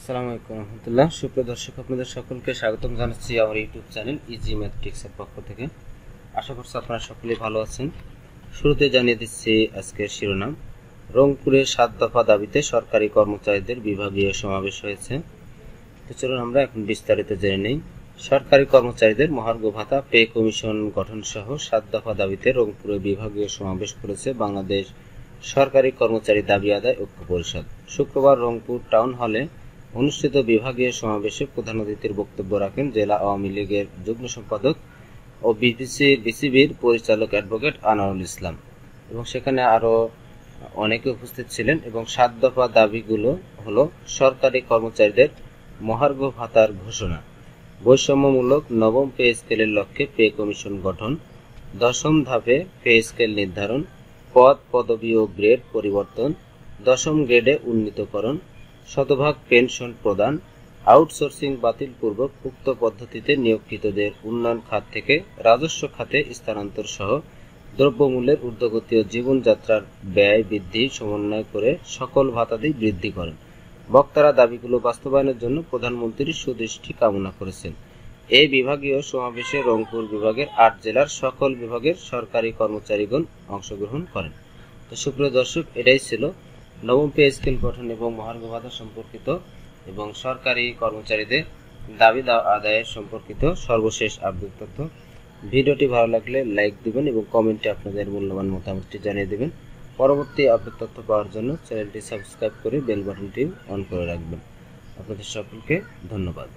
আসসালামু আলাইকুম রহমতুল্লাহ সুপ্রিয় দর্শক আপনাদের সকলকে স্বাগতম জানাচ্ছি আমার ইউটিউব চ্যানেল ইজি ম্যাথটিক্সের পক্ষ থেকে আশা করছি আপনারা সকলেই ভালো আছেন শুরুতে জানিয়ে দিচ্ছি আজকের শিরোনাম রংপুরে সাত দফা দাবিতে সরকারি কর্মচারীদের বিভাগীয় সমাবেশ হয়েছে তো চলুন আমরা এখন বিস্তারিত জেনে নিই সরকারি কর্মচারীদের মহার্ঘ ভাতা পে কমিশন গঠন সহ সাত দফা দাবিতে রংপুরে বিভাগীয় সমাবেশ করেছে বাংলাদেশ সরকারি কর্মচারী দাবি আদায় ঐক্য পরিষদ শুক্রবার রংপুর টাউন হলে অনুষ্ঠিত বিভাগীয় সমাবেশে প্রধান অতিথির বক্তব্য রাখেন জেলা আওয়ামী লীগের যুগ্ম সম্পাদক ও বিবিসি বিসিবির পরিচালক অ্যাডভোকেট আনোয়ারুল ইসলাম এবং সেখানে আরও অনেকে উপস্থিত ছিলেন এবং সাত দফা দাবিগুলো হলো সরকারি কর্মচারীদের মহার্ঘ ভাতার ঘোষণা বৈষম্যমূলক নবম পে স্কেলের লক্ষ্যে পে কমিশন গঠন দশম ধাপে পে স্কেল নির্ধারণ পদ পদবি ও গ্রেড পরিবর্তন দশম গ্রেডে উন্নীতকরণ শতভাগ পেনশন প্রদান আউটসোর্সিং বাতিলপূর্বক উক্ত পদ্ধতিতে নিয়োগকৃতদের উন্নয়ন খাত থেকে রাজস্ব খাতে স্থানান্তর সহ দ্রব্যমূল্যের ঊর্ধ্বগতীয় জীবনযাত্রার ব্যয় বৃদ্ধি সমন্বয় করে সকল ভাতাদি বৃদ্ধি করেন বক্তারা দাবিগুলো বাস্তবায়নের জন্য প্রধানমন্ত্রীর সুদৃষ্টি কামনা করেছেন এই বিভাগীয় সমাবেশে রংপুর বিভাগের আট জেলার সকল বিভাগের সরকারি কর্মচারীগণ অংশগ্রহণ করেন তো সুপ্রিয় দর্শক এটাই ছিল নবম পে স্কেল গঠন এবং মহার্ঘ সম্পর্কিত এবং সরকারি কর্মচারীদের দাবি আদায়ের সম্পর্কিত সর্বশেষ আপডেট তথ্য ভিডিওটি ভালো লাগলে লাইক দিবেন এবং কমেন্টে আপনাদের মূল্যবান মতামতটি জানিয়ে দেবেন পরবর্তী আপডেট তথ্য পাওয়ার জন্য চ্যানেলটি সাবস্ক্রাইব করে বেল বাটনটি অন করে রাখবেন আপনাদের সকলকে ধন্যবাদ